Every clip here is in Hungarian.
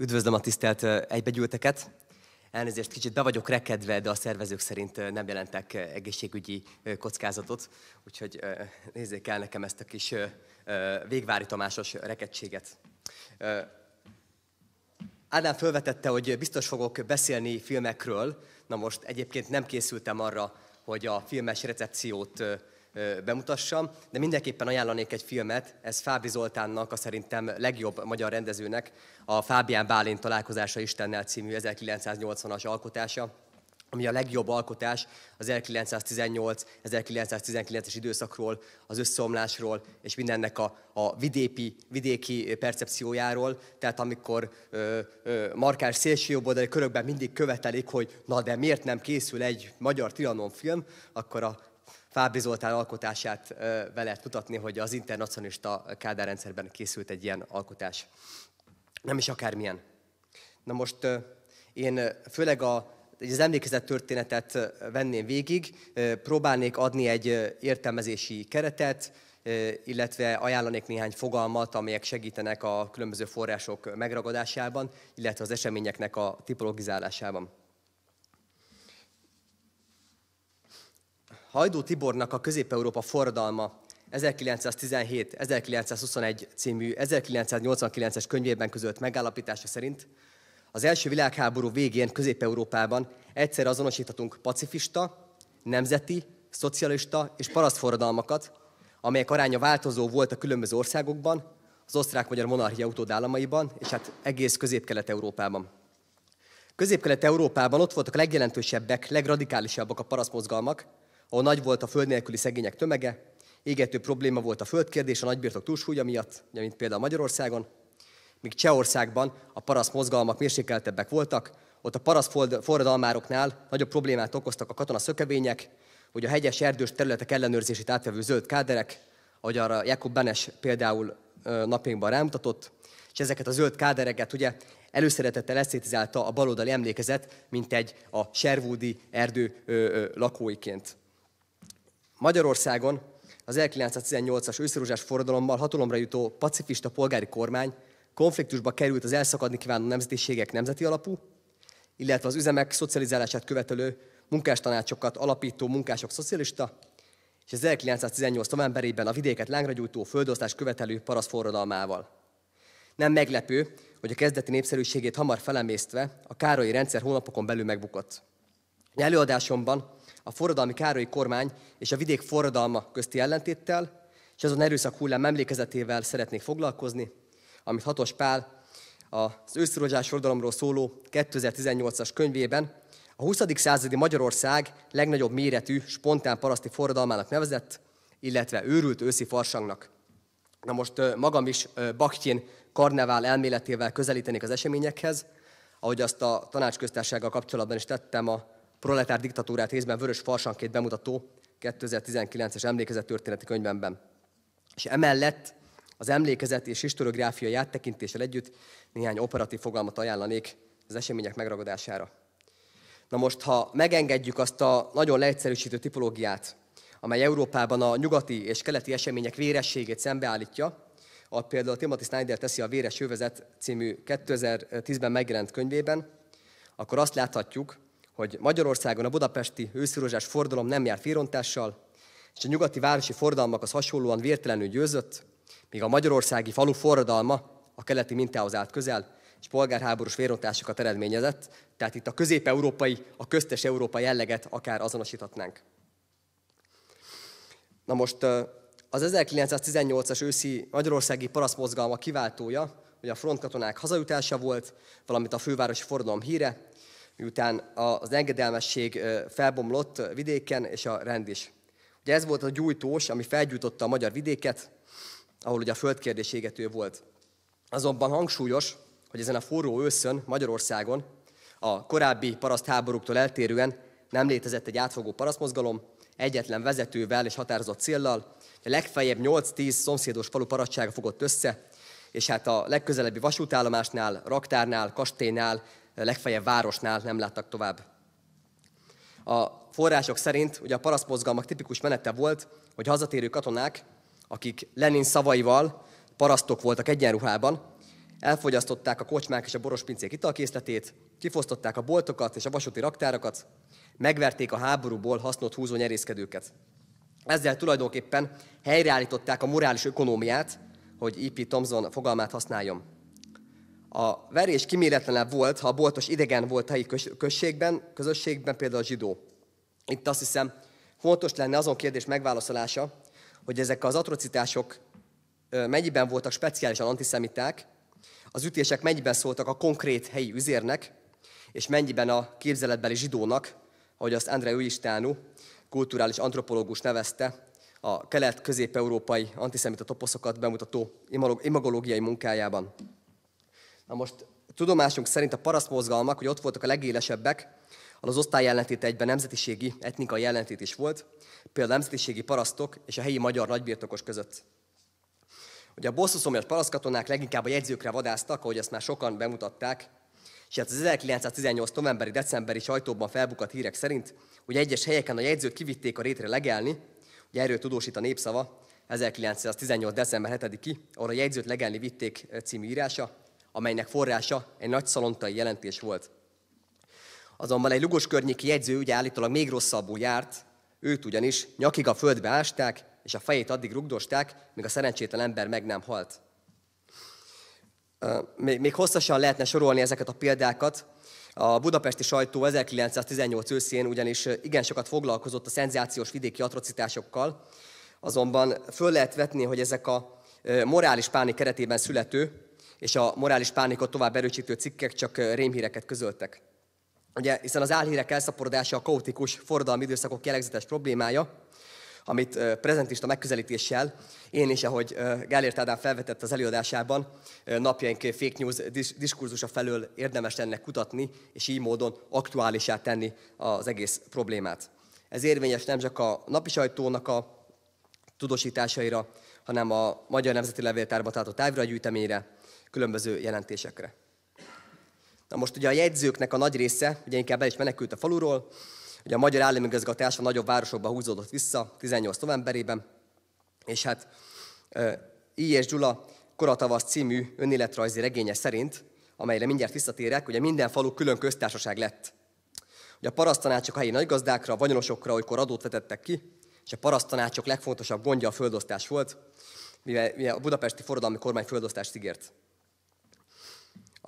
Üdvözlöm a tisztelt egybegyűlteket. Elnézést, kicsit be vagyok rekedve, de a szervezők szerint nem jelentek egészségügyi kockázatot, úgyhogy nézzék el nekem ezt a kis végvári Tamásos rekedtséget. Ádám felvetette, hogy biztos fogok beszélni filmekről. Na most egyébként nem készültem arra, hogy a filmes recepciót bemutassam, de mindenképpen ajánlanék egy filmet, ez Fábi Zoltánnak, a szerintem legjobb magyar rendezőnek, a Fábián Bálint találkozása Istennel című 1980-as alkotása, ami a legjobb alkotás az 1918-1919-es időszakról, az összeomlásról és mindennek a, a vidépi, vidéki percepciójáról. Tehát amikor ö, ö, markás szélsőjobboldali körökben mindig követelik, hogy na de miért nem készül egy magyar tilanon film, akkor a Fábri Zoltán alkotását be lehet mutatni, hogy az internacionalista kádárrendszerben készült egy ilyen alkotás. Nem is akármilyen. Na most én főleg a, az emlékezett történetet venném végig, próbálnék adni egy értelmezési keretet, illetve ajánlanék néhány fogalmat, amelyek segítenek a különböző források megragadásában, illetve az eseményeknek a tipologizálásában. Hajdó Tibornak a Közép-Európa forradalma 1917-1921 című 1989-es könyvében közölt megállapítása szerint az első világháború végén Közép-Európában egyszer azonosíthatunk pacifista, nemzeti, szocialista és paraszt forradalmakat, amelyek aránya változó volt a különböző országokban, az osztrák-magyar monarchia utódállamaiban és hát egész Közép-Kelet-Európában. Közép-Kelet-Európában ott voltak a legjelentősebbek, legradikálisabbak a paraszt mozgalmak, ahol nagy volt a föld nélküli szegények tömege, égető probléma volt a földkérdés a nagybirtok túlsúlya miatt, mint például Magyarországon, míg Csehországban a paraszt mozgalmak mérsékeltebbek voltak, ott a paraszt forradalmároknál nagyobb problémát okoztak a katona szökevények, hogy a hegyes erdős területek ellenőrzését átvevő zöld káderek, ahogy arra Jakob Benes például napjainkban rámutatott, és ezeket a zöld kádereket ugye előszeretettel eszétizálta a baloldali emlékezet, mint egy a Sherwoodi erdő lakóiként. Magyarországon az 1918-as őszerúzsás forradalommal hatalomra jutó pacifista polgári kormány konfliktusba került az elszakadni kívánó nemzetiségek nemzeti alapú, illetve az üzemek szocializálását követelő munkástanácsokat alapító munkások szocialista, és az 1918. novemberében a vidéket lángra gyújtó földosztás követelő parasz forradalmával. Nem meglepő, hogy a kezdeti népszerűségét hamar felemésztve a károlyi rendszer hónapokon belül megbukott. Előadásomban a forradalmi Károlyi kormány és a vidék forradalma közti ellentéttel, és azon erőszak hullám emlékezetével szeretnék foglalkozni, amit Hatos Pál az őszirozsás forradalomról szóló 2018-as könyvében a 20. századi Magyarország legnagyobb méretű, spontán paraszti forradalmának nevezett, illetve őrült őszi farsangnak. Na most magam is Baktyin karnevál elméletével közelítenék az eseményekhez, ahogy azt a tanácsköztársággal kapcsolatban is tettem a proletár diktatúrát részben vörös farsanként bemutató 2019-es emlékezet történeti könyvemben. És emellett az emlékezet és historiográfiai áttekintéssel együtt néhány operatív fogalmat ajánlanék az események megragadására. Na most, ha megengedjük azt a nagyon leegyszerűsítő tipológiát, amely Európában a nyugati és keleti események vérességét szembeállítja, a például Timothy Snyder teszi a Véres Jövezet című 2010-ben megjelent könyvében, akkor azt láthatjuk, hogy Magyarországon a budapesti őszirozsás fordalom nem jár férontással, és a nyugati városi fordalmak az hasonlóan vértelenül győzött, míg a magyarországi falu forradalma a keleti mintához állt közel, és polgárháborús vérontásokat eredményezett, tehát itt a közép-európai, a köztes európai jelleget akár azonosíthatnánk. Na most az 1918-as őszi magyarországi paraszmozgalma kiváltója, hogy a frontkatonák hazajutása volt, valamint a fővárosi forradalom híre, miután az engedelmesség felbomlott vidéken, és a rend is. Ugye ez volt a gyújtós, ami felgyújtotta a magyar vidéket, ahol ugye a földkérdés égető volt. Azonban hangsúlyos, hogy ezen a forró őszön Magyarországon a korábbi paraszt háborúktól eltérően nem létezett egy átfogó parasztmozgalom, egyetlen vezetővel és határozott céllal. A legfeljebb 8-10 szomszédos falu parasztsága fogott össze, és hát a legközelebbi vasútállomásnál, raktárnál, kastélynál, legfeljebb városnál nem láttak tovább. A források szerint ugye a parasztmozgalmak tipikus menete volt, hogy hazatérő katonák, akik Lenin szavaival parasztok voltak egyenruhában, elfogyasztották a kocsmák és a borospincék italkészletét, kifosztották a boltokat és a vasúti raktárakat, megverték a háborúból hasznot húzó nyerészkedőket. Ezzel tulajdonképpen helyreállították a morális ökonómiát, hogy E.P. Thompson fogalmát használjam. A verés kiméletlenebb volt, ha a boltos idegen volt helyi községben, közösségben, például a zsidó. Itt azt hiszem, fontos lenne azon kérdés megválaszolása, hogy ezek az atrocitások mennyiben voltak speciálisan antiszemiták, az ütések mennyiben szóltak a konkrét helyi üzérnek, és mennyiben a képzeletbeli zsidónak, ahogy azt André Újistánú, kulturális antropológus nevezte, a kelet-közép-európai antiszemita toposzokat bemutató imagológiai munkájában. Na most tudomásunk szerint a parasztmozgalmak, hogy ott voltak a legélesebbek, az osztály jelentét egyben nemzetiségi, etnikai jelentét is volt, például nemzetiségi parasztok és a helyi magyar nagybirtokos között. Ugye a bosszúszomjas paraszkatonák leginkább a jegyzőkre vadáztak, ahogy ezt már sokan bemutatták, és hát az 1918. novemberi decemberi sajtóban felbukott hírek szerint, hogy egyes helyeken a jegyzőt kivitték a rétre legelni, ugye erről tudósít a népszava, 1918. december 7-i, ahol a jegyzőt legelni vitték eh, című írása, amelynek forrása egy nagy szalontai jelentés volt. Azonban egy lugos környéki jegyző ugye állítólag még rosszabbul járt, őt ugyanis nyakig a földbe ásták, és a fejét addig rugdosták, míg a szerencsétlen ember meg nem halt. Még hosszasan lehetne sorolni ezeket a példákat. A budapesti sajtó 1918 őszén ugyanis igen sokat foglalkozott a szenzációs vidéki atrocitásokkal, azonban föl lehet vetni, hogy ezek a morális pánik keretében születő, és a morális pánikot tovább erősítő cikkek csak rémhíreket közöltek. Ugye, hiszen az álhírek elszaporodása a kaotikus, forradalmi időszakok jellegzetes problémája, amit prezentista megközelítéssel én is, ahogy Gálért Ádám felvetett az előadásában, napjaink fake news diskurzusa felől érdemes lenne kutatni, és így módon aktuálisá tenni az egész problémát. Ez érvényes nem csak a napi sajtónak a tudósításaira, hanem a Magyar Nemzeti Levéltárba tartott gyűjteményre, különböző jelentésekre. Na most ugye a jegyzőknek a nagy része, ugye inkább el is menekült a faluról, ugye a magyar államigazgatás a nagyobb városokba húzódott vissza 18 novemberében, és hát és Gyula Koratavasz című önéletrajzi regénye szerint, amelyre mindjárt visszatérek, ugye minden falu külön köztársaság lett. Ugye a parasztanácsok helyi nagygazdákra, vagyonosokra, olykor adót vetettek ki, és a parasztanácsok legfontosabb gondja a földosztás volt, mivel a budapesti forradalmi kormány földosztást ígért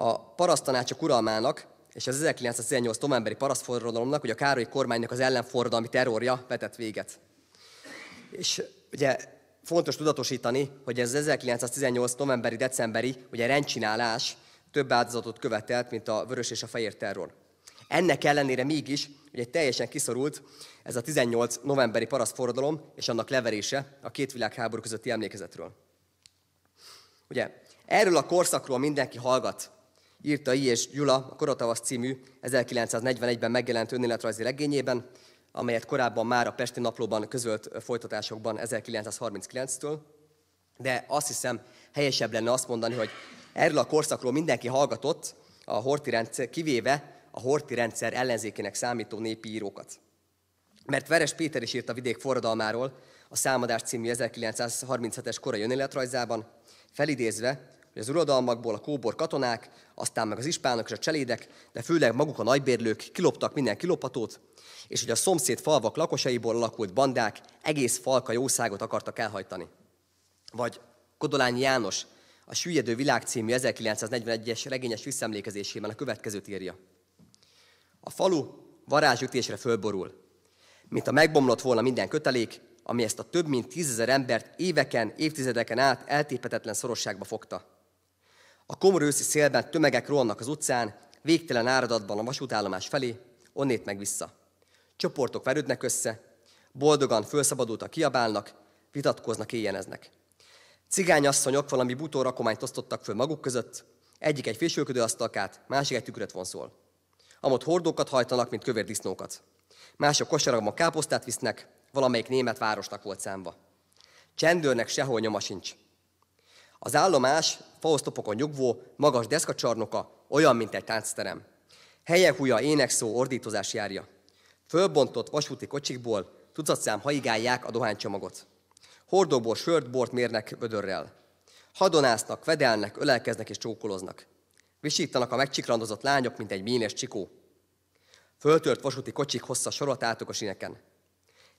a parasztanácsok uralmának és az 1918 novemberi parasztforradalomnak, hogy a Károlyi kormánynak az ellenforradalmi terrorja vetett véget. És ugye fontos tudatosítani, hogy ez az 1918 novemberi, decemberi ugye rendcsinálás több áldozatot követelt, mint a vörös és a fehér terror. Ennek ellenére mégis ugye teljesen kiszorult ez a 18 novemberi parasztforradalom és annak leverése a két világháború közötti emlékezetről. Ugye erről a korszakról mindenki hallgat, írta I. és Gyula a Koratavasz című 1941-ben megjelent önéletrajzi regényében, amelyet korábban már a Pesti Naplóban közölt folytatásokban 1939-től. De azt hiszem, helyesebb lenne azt mondani, hogy erről a korszakról mindenki hallgatott, a horti rendszer, kivéve a horti rendszer ellenzékének számító népi írókat. Mert Veres Péter is írt a vidék forradalmáról, a Számadás című 1937-es korai önéletrajzában, felidézve hogy az uradalmakból a kóbor katonák, aztán meg az ispánok és a cselédek, de főleg maguk a nagybérlők kiloptak minden kilopatót, és hogy a szomszéd falvak lakosaiból alakult bandák egész falka jószágot akartak elhajtani. Vagy Kodolány János a Sűjjedő Világ című 1941-es regényes visszemlékezésében a következőt írja. A falu varázsütésre fölborul, mint a megbomlott volna minden kötelék, ami ezt a több mint tízezer embert éveken, évtizedeken át eltépetetlen szorosságba fogta. A komor őszi szélben tömegek rohannak az utcán, végtelen áradatban a vasútállomás felé, onnét meg vissza. Csoportok verődnek össze, boldogan a kiabálnak, vitatkoznak, éjjeneznek. Cigányasszonyok valami butórakományt osztottak föl maguk között, egyik egy fésülködő asztalkát, másik egy tükröt vonszol. Amott hordókat hajtanak, mint kövér disznókat. Mások kosarakban káposztát visznek, valamelyik német városnak volt számba. Csendőrnek sehol nyoma sincs. Az állomás faosztopokon nyugvó, magas deszkacsarnoka olyan, mint egy táncterem. Helyek húja énekszó ordítozás járja. Fölbontott vasúti kocsikból tucatszám haigálják a dohánycsomagot. Hordóból sört, bort mérnek vödörrel. Hadonásznak, vedelnek, ölelkeznek és csókoloznak. Visítanak a megcsiklandozott lányok, mint egy mínes csikó. Föltört vasúti kocsik hossza sorat álltok a sineken.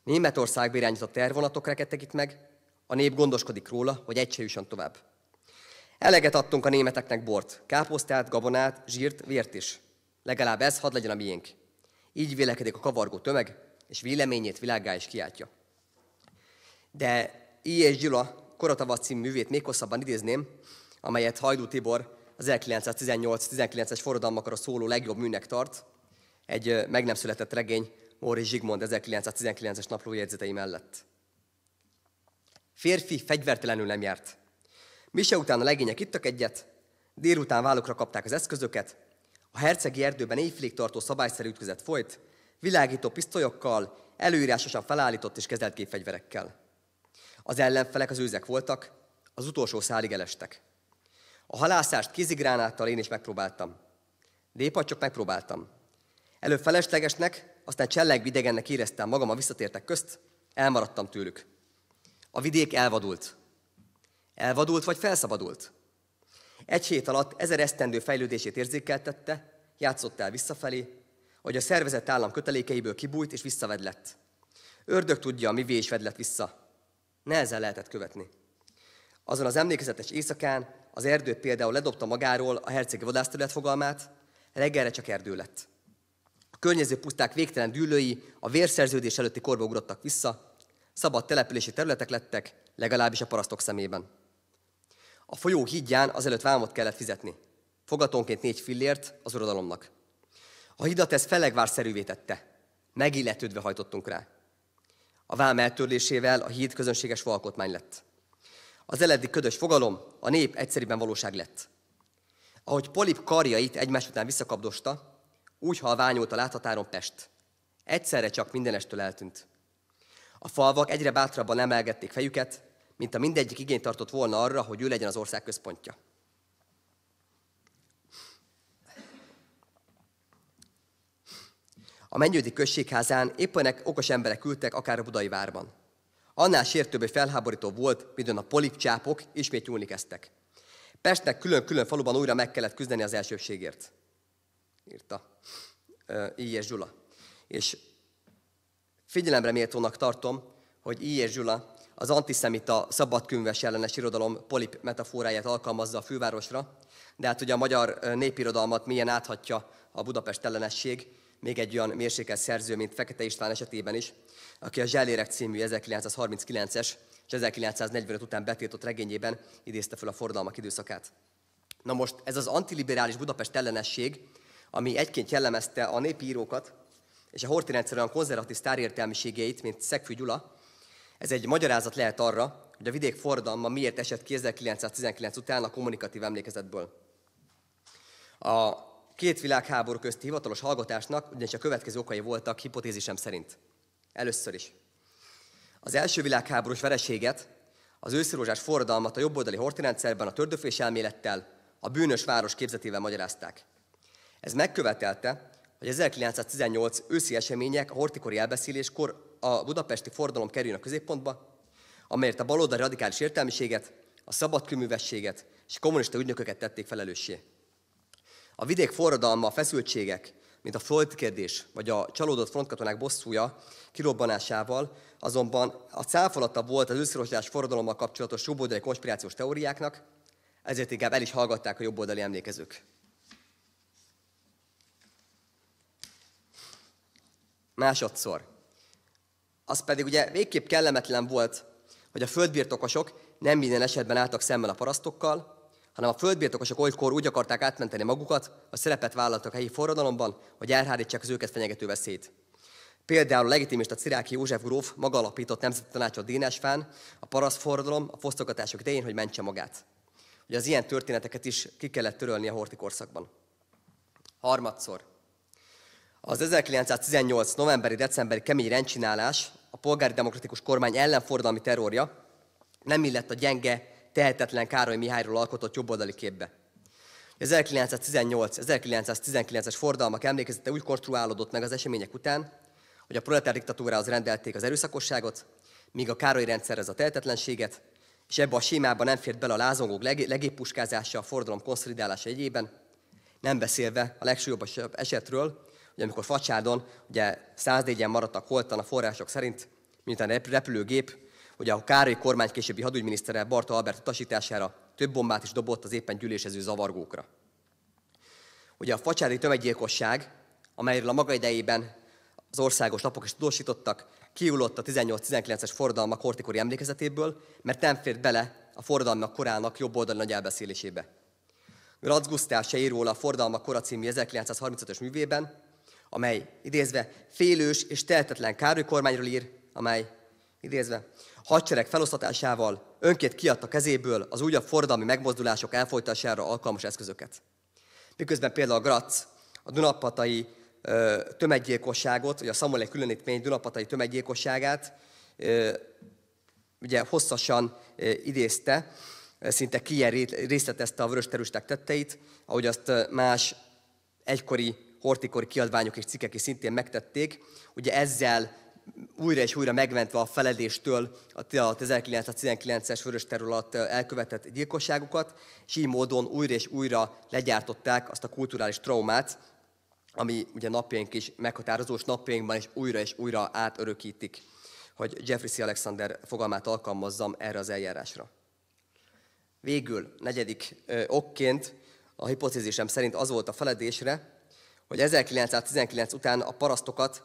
Németország irányított tervonatok rekedtek itt meg, a nép gondoskodik róla, hogy egy se tovább. Eleget adtunk a németeknek bort, káposztát, gabonát, zsírt, vért is. Legalább ez hadd legyen a miénk. Így vélekedik a kavargó tömeg, és véleményét világá is kiáltja. De I. és Gyula Koratavasz című művét még hosszabban idézném, amelyet Hajdú Tibor az 1918-19-es forradalmakra szóló legjobb műnek tart, egy meg nem született regény Móri Zsigmond 1919-es naplójegyzetei mellett. Férfi fegyvertelenül nem járt. Mise után a legények ittak egyet, délután vállukra kapták az eszközöket, a hercegi erdőben évfélig tartó szabályszerű ütközet folyt, világító pisztolyokkal, előírásosan felállított és kezelt gépfegyverekkel. Az ellenfelek az őzek voltak, az utolsó szálig elestek. A halászást kézigránáttal én is megpróbáltam. Dépat csak megpróbáltam. Előbb feleslegesnek, aztán csellegvi éreztem magam a visszatértek közt, elmaradtam tőlük. A vidék elvadult. Elvadult vagy felszabadult? Egy hét alatt ezer esztendő fejlődését érzékeltette, játszott el visszafelé, hogy a szervezett állam kötelékeiből kibújt és visszavedlett. Ördög tudja, vé is vedlett vissza. Nehezen lehetett követni. Azon az emlékezetes éjszakán az erdő például ledobta magáról a hercegi vadászterület fogalmát, reggelre csak erdő lett. A környező puszták végtelen dűlői a vérszerződés előtti korba ugrottak vissza, szabad települési területek lettek, legalábbis a parasztok szemében. A folyó hídján azelőtt vámot kellett fizetni, fogatonként négy fillért az uradalomnak. A hidat ez felegvárszerűvé tette, megilletődve hajtottunk rá. A vám eltörlésével a híd közönséges alkotmány lett. Az eleddig ködös fogalom a nép egyszerűen valóság lett. Ahogy Polip karjait egymás után visszakapdosta, úgy halványult a láthatáron Pest. Egyszerre csak mindenestől eltűnt. A falvak egyre bátrabban emelgették fejüket, mint a mindegyik igényt tartott volna arra, hogy ő legyen az ország központja. A mennyődi községházán éppen okos emberek ültek akár a budai várban. Annál sértőbb hogy felháborító volt, midőn a polipcsápok ismét nyúlni kezdtek. Pestnek külön-külön faluban újra meg kellett küzdeni az elsőségért, Írta Ilyes Zsula. És Figyelemre méltónak tartom, hogy I. és Zsula az antiszemita szabadkönyves ellenes irodalom polip metaforáját alkalmazza a fővárosra, de hát ugye a magyar népirodalmat milyen áthatja a Budapest ellenesség, még egy olyan mérsékelt szerző, mint Fekete István esetében is, aki a Zselérek című 1939-es és 1945 után betiltott regényében idézte fel a forradalmak időszakát. Na most ez az antiliberális Budapest ellenesség, ami egyként jellemezte a népírókat, írókat, és a Horthy rendszer olyan konzervatív sztárértelmiségeit, mint Szegfű Gyula, ez egy magyarázat lehet arra, hogy a vidék forradalma miért esett ki 1919 után a kommunikatív emlékezetből. A két világháború közti hivatalos hallgatásnak ugyanis a következő okai voltak hipotézisem szerint. Először is. Az első világháborús vereséget, az őszirózsás forradalmat a jobboldali rendszerben a tördöfés elmélettel, a bűnös város képzetével magyarázták. Ez megkövetelte, hogy 1918 őszi események a hortikori elbeszéléskor a budapesti fordalom kerüljön a középpontba, amelyet a baloldali radikális értelmiséget, a szabadkőművességet és kommunista ügynököket tették felelőssé. A vidék forradalma, a feszültségek, mint a földkérdés vagy a csalódott frontkatonák bosszúja kirobbanásával, azonban a cáfolata volt az őszörosodás forradalommal kapcsolatos jobboldali konspirációs teóriáknak, ezért inkább el is hallgatták a jobboldali emlékezők. másodszor. Az pedig ugye végképp kellemetlen volt, hogy a földbirtokosok nem minden esetben álltak szemben a parasztokkal, hanem a földbirtokosok olykor úgy akarták átmenteni magukat, a szerepet vállaltak a helyi forradalomban, hogy elhárítsák az őket fenyegető veszélyt. Például a legitimista Ciráki József gróf maga alapított nemzeti tanácsot Dénesfán, a paraszt forradalom a fosztogatások idején, hogy mentse magát. Ugye az ilyen történeteket is ki kellett törölni a hortikorszakban. korszakban. Harmadszor. Az 1918. novemberi-decemberi kemény rendcsinálás, a polgári demokratikus kormány ellenfordalmi terrorja nem illett a gyenge, tehetetlen Károly Mihályról alkotott jobboldali képbe. 1918-1919-es fordalmak emlékezete úgy konstruálódott meg az események után, hogy a proletár diktatúrához rendelték az erőszakosságot, míg a Károly rendszer ez a tehetetlenséget, és ebbe a sémába nem fért bele a lázongók leg- legéppuskázása, a fordalom konszolidálása egyében, nem beszélve a legsúlyosabb esetről, hogy amikor Facsádon, ugye 104-en maradtak holtan a források szerint, a repülőgép, hogy a Károly kormány későbbi hadügyminisztere Barta Albert utasítására több bombát is dobott az éppen gyűlésező zavargókra. Ugye a facsádi tömeggyilkosság, amelyről a maga idejében az országos lapok is tudósítottak, kiullott a 18-19-es forradalmak kortikori emlékezetéből, mert nem fért bele a forradalmak korának jobb oldali nagy elbeszélésébe. Gratz Gusztáv se ír róla a Forradalmak kora című 1935-ös művében, amely idézve félős és tehetetlen Károly kormányról ír, amely idézve hadsereg felosztatásával önként kiadta kezéből az újabb forradalmi megmozdulások elfolytására alkalmas eszközöket. Miközben például a Gratz a Dunapatai ö, tömeggyilkosságot, vagy a Szamolé különítmény Dunapatai tömeggyilkosságát ö, ugye hosszasan ö, idézte, szinte kijel részletezte a vörös terüsták tetteit, ahogy azt más egykori hortikori kiadványok és cikkek is szintén megtették, ugye ezzel újra és újra megmentve a feledéstől a 1919-es vörös terület elkövetett gyilkosságokat, és így módon újra és újra legyártották azt a kulturális traumát, ami ugye napjaink is és napjainkban is újra és újra átörökítik, hogy Jeffrey C. Alexander fogalmát alkalmazzam erre az eljárásra. Végül, negyedik okként a hipotézisem szerint az volt a feledésre, hogy 1919 után a parasztokat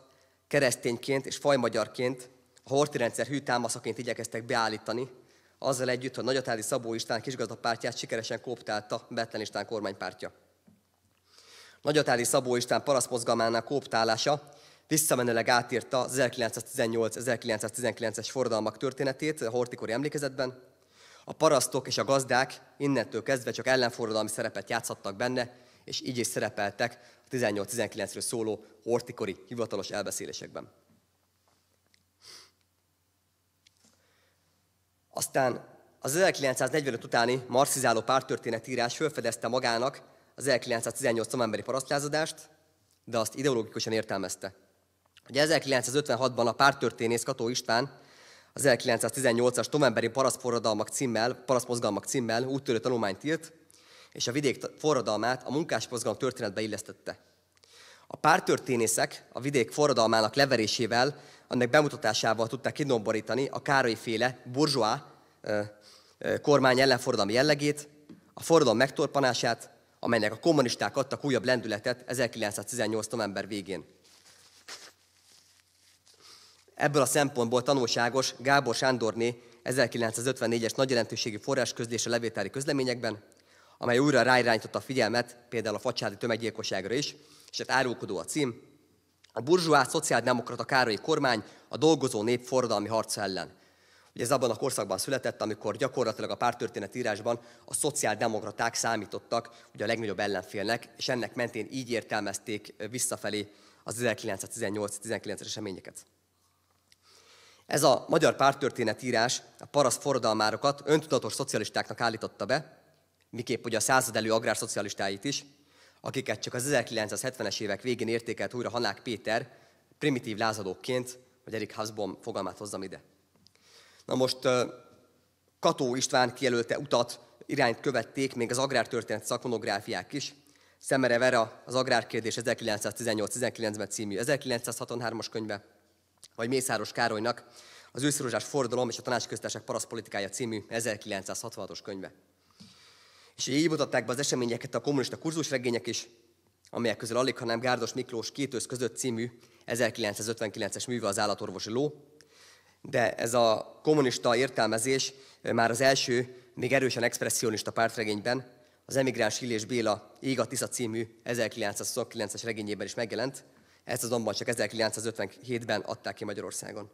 keresztényként és fajmagyarként a horti rendszer hű támaszaként igyekeztek beállítani, azzal együtt, hogy Nagyatádi Szabó István kisgazdapártját sikeresen kóptálta Betlen István kormánypártja. Nagyatádi Szabó István parasztmozgalmának kóptálása visszamenőleg átírta 1918-1919-es forradalmak történetét a hortikori emlékezetben. A parasztok és a gazdák innentől kezdve csak ellenforradalmi szerepet játszhattak benne, és így is szerepeltek a 18-19-ről szóló hortikori hivatalos elbeszélésekben. Aztán az 1945 utáni marxizáló pártörténetírás felfedezte magának az 1918 novemberi parasztlázadást, de azt ideológikusan értelmezte. Ugye 1956-ban a pártörténész Kató István az 1918-as novemberi parasztforradalmak címmel, paraszmozgalmak címmel úttörő tanulmányt írt, és a vidék forradalmát a munkáspozgalom történetbe illesztette. A pártörténészek a vidék forradalmának leverésével, annak bemutatásával tudták kidomborítani a Károly féle burzsóá kormány ellenforradalmi jellegét, a forradalom megtorpanását, amelynek a kommunisták adtak újabb lendületet 1918. november végén. Ebből a szempontból tanulságos Gábor Sándorné 1954-es forrás forrásközlése levétári közleményekben, amely újra ráirányította a figyelmet, például a facsádi tömeggyilkosságra is, és hát árulkodó a cím, a burzsóá szociáldemokrata Károlyi kormány a dolgozó nép forradalmi harca ellen. Ugye ez abban a korszakban született, amikor gyakorlatilag a pártörténet írásban a szociáldemokraták számítottak ugye a legnagyobb ellenfélnek, és ennek mentén így értelmezték visszafelé az 1918-19 eseményeket. Ez a magyar pártörténet írás a paraszt forradalmárokat öntudatos szocialistáknak állította be, miképp ugye a század elő agrárszocialistáit is, akiket csak az 1970-es évek végén értékelt újra Hanák Péter primitív lázadókként, vagy Erik Hasbom fogalmát hozzam ide. Na most Kató István kijelölte utat irányt követték még az agrártörténet szakmonográfiák is. Szemere Vera az Agrárkérdés 1918-19-ben című 1963-as könyve, vagy Mészáros Károlynak az Őszrózsás Fordalom és a Tanácsköztársaság paraszpolitikája című 1966-os könyve. És így mutatták be az eseményeket a kommunista kurzusregények is, amelyek közül alig, hanem Gárdos Miklós kétősz között című 1959-es műve az állatorvosi ló, de ez a kommunista értelmezés már az első, még erősen expresszionista pártregényben, az Emigráns Illés Béla Ég a Tisza című 1929-es regényében is megjelent, ezt azonban csak 1957-ben adták ki Magyarországon.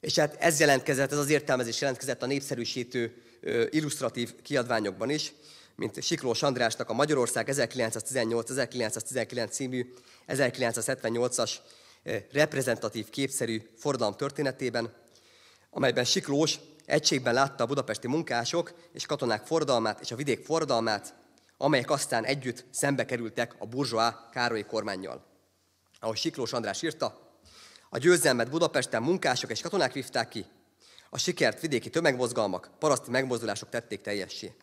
És hát ez jelentkezett, ez az értelmezés jelentkezett a népszerűsítő illusztratív kiadványokban is, mint Siklós Andrásnak a Magyarország 1918-1919 című 1978-as reprezentatív képszerű forradalom történetében, amelyben Siklós egységben látta a budapesti munkások és katonák forradalmát és a vidék forradalmát, amelyek aztán együtt szembe kerültek a burzsóá Károlyi kormányjal. Ahogy Siklós András írta, a győzelmet Budapesten munkások és katonák vívták ki, a sikert vidéki tömegmozgalmak, paraszti megmozdulások tették teljessé.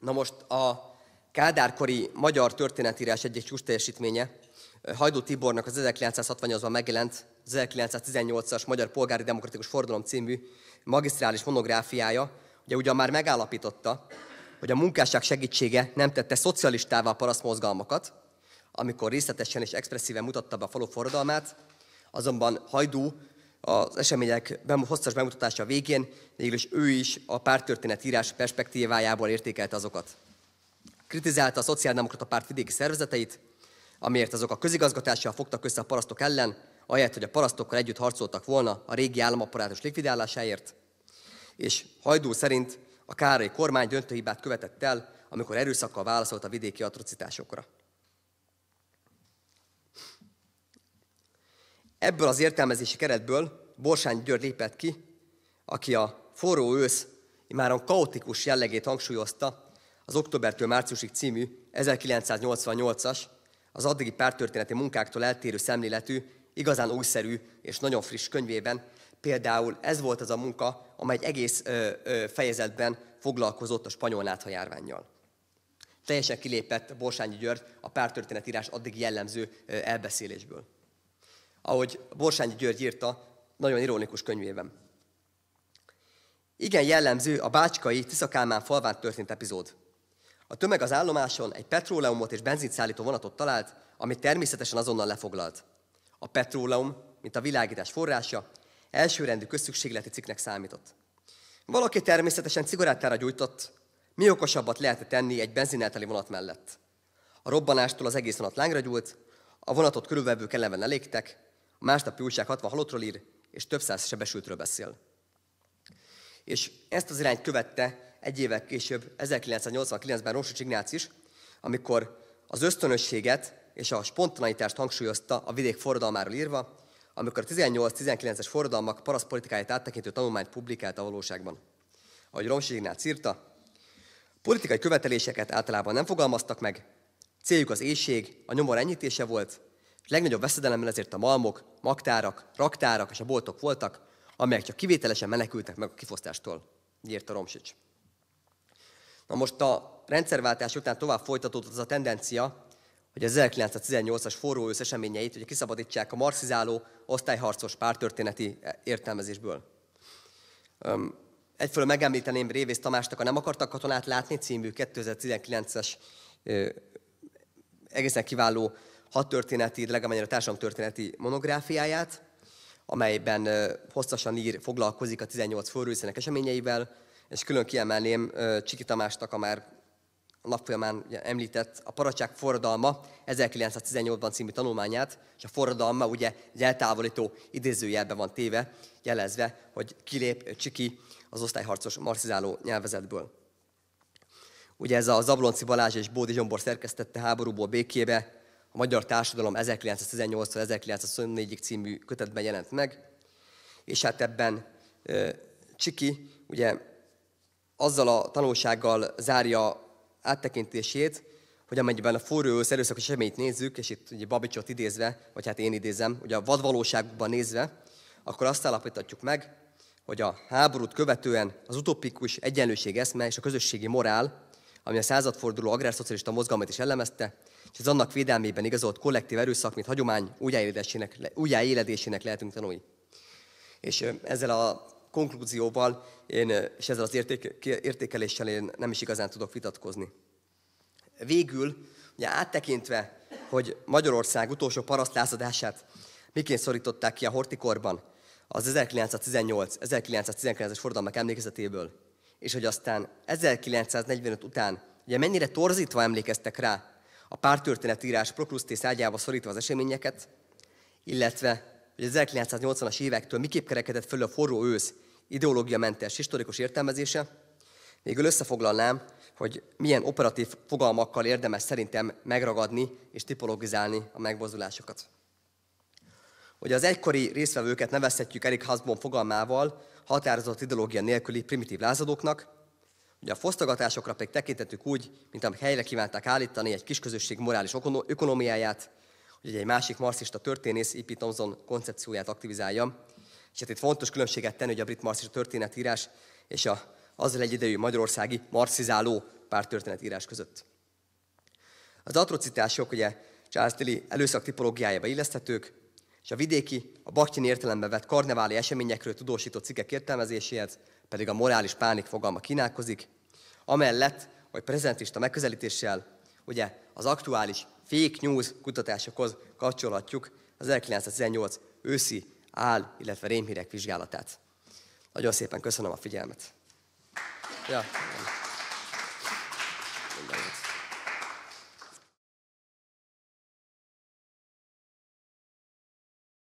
Na most a kádárkori magyar történetírás egyik csúcs teljesítménye, Hajdú Tibornak az 1968-ban megjelent, 1918-as Magyar Polgári Demokratikus Fordulom című magisztrális monográfiája, ugye ugyan már megállapította, hogy a munkásság segítsége nem tette szocialistává a paraszt mozgalmakat, amikor részletesen és expresszíven mutatta be a falu forradalmát, Azonban Hajdú az események hosszas bemutatása végén mégis ő is a pártörténet írás perspektívájából értékelte azokat. Kritizálta a Szociáldemokrata Párt vidéki szervezeteit, amiért azok a közigazgatással fogtak össze a parasztok ellen, ahelyett, hogy a parasztokkal együtt harcoltak volna a régi államaparátus likvidálásáért, és Hajdú szerint a Károly kormány döntőhibát követett el, amikor erőszakkal válaszolt a vidéki atrocitásokra. Ebből az értelmezési keretből Borsány György lépett ki, aki a forró ősz a kaotikus jellegét hangsúlyozta az októbertől márciusig című 1988-as, az addigi pártörténeti munkáktól eltérő szemléletű, igazán újszerű és nagyon friss könyvében. Például ez volt az a munka, amely egész ö, ö, fejezetben foglalkozott a spanyol nátha járványjal. Teljesen kilépett Borsányi György a pártörténetírás addig jellemző elbeszélésből ahogy Borsányi György írta nagyon ironikus könyvében. Igen jellemző a bácskai Tiszakálmán falván történt epizód. A tömeg az állomáson egy petróleumot és benzint szállító vonatot talált, amit természetesen azonnal lefoglalt. A petróleum, mint a világítás forrása, elsőrendű közszükségleti cikknek számított. Valaki természetesen cigarettára gyújtott, mi okosabbat lehetett tenni egy benzinelteli vonat mellett. A robbanástól az egész vonat lángra gyúlt, a vonatot körülvevők eleven elégtek, másnapi újság 60 halottról ír, és több száz sebesültről beszél. És ezt az irányt követte egy évek később, 1989-ben Rossi Ignác is, amikor az ösztönösséget és a spontanitást hangsúlyozta a vidék forradalmáról írva, amikor a 18-19-es forradalmak paraszpolitikáját áttekintő tanulmányt publikált a valóságban. Ahogy Romsi Ignác írta, politikai követeléseket általában nem fogalmaztak meg, céljuk az éjség, a nyomor enyítése volt, legnagyobb veszedelemmel ezért a malmok, magtárak, raktárak és a boltok voltak, amelyek csak kivételesen menekültek meg a kifosztástól, írta Romsics. Na most a rendszerváltás után tovább folytatódott az a tendencia, hogy az 1918-as forró ősz eseményeit ugye kiszabadítsák a marxizáló, osztályharcos pártörténeti értelmezésből. Egyfelől megemlíteném Révész Tamásnak a Nem akartak katonát látni című 2019-es egészen kiváló hat történeti, de legalább a társadalom történeti monográfiáját, amelyben hosszasan ír, foglalkozik a 18 forrőszének eseményeivel, és külön kiemelném Csiki Tamásnak a már a nap folyamán említett a Paracsák forradalma 1918-ban című tanulmányát, és a forradalma ugye egy eltávolító idézőjelbe van téve, jelezve, hogy kilép Csiki az osztályharcos marcizáló nyelvezetből. Ugye ez a Zablonci Balázs és Bódi Zsombor szerkesztette háborúból békébe, a Magyar Társadalom 1918-1924-ig című kötetben jelent meg, és hát ebben Csiki ugye azzal a tanulsággal zárja áttekintését, hogy amennyiben a forró ősz erőszakos eseményt nézzük, és itt ugye Babicsot idézve, vagy hát én idézem, ugye a vadvalóságban nézve, akkor azt állapítatjuk meg, hogy a háborút követően az utopikus egyenlőség eszme és a közösségi morál, ami a századforduló agrárszocialista mozgalmat is ellemezte, és az annak védelmében igazolt kollektív erőszak, mint hagyomány újjáéledésének, újjáéledésének lehetünk tanulni. És ezzel a konklúzióval én, és ezzel az értéke, értékeléssel én nem is igazán tudok vitatkozni. Végül, ugye áttekintve, hogy Magyarország utolsó parasztlázadását miként szorították ki a hortikorban, az 1918-1919-es forradalmak emlékezetéből, és hogy aztán 1945 után ugye mennyire torzítva emlékeztek rá a pártörténetírás prokrusztész ágyába szorítva az eseményeket, illetve hogy az 1980-as évektől miképp kerekedett föl a forró ősz ideológiamentes historikus értelmezése, végül összefoglalnám, hogy milyen operatív fogalmakkal érdemes szerintem megragadni és tipologizálni a megmozdulásokat. hogy az egykori részvevőket nevezhetjük Erik Hasbon fogalmával határozott ideológia nélküli primitív lázadóknak, Ugye a fosztogatásokra pedig tekintettük úgy, mint amik helyre kívánták állítani egy kisközösség morális ökonomiáját, hogy egy másik marxista történész, E.P. Thompson koncepcióját aktivizálja. És hát itt fontos különbséget tenni, hogy a brit marxista történetírás és a azzal idejű magyarországi marxizáló pártörténetírás között. Az atrocitások ugye Charles Tilly előszak tipológiájába illeszthetők, és a vidéki, a baktyin értelemben vett karneváli eseményekről tudósított cikkek értelmezéséhez pedig a morális pánik fogalma kínálkozik, amellett, hogy prezentista megközelítéssel ugye az aktuális fake news kutatásokhoz kapcsolhatjuk az 1918 őszi áll, illetve rémhírek vizsgálatát. Nagyon szépen köszönöm a figyelmet. Ja.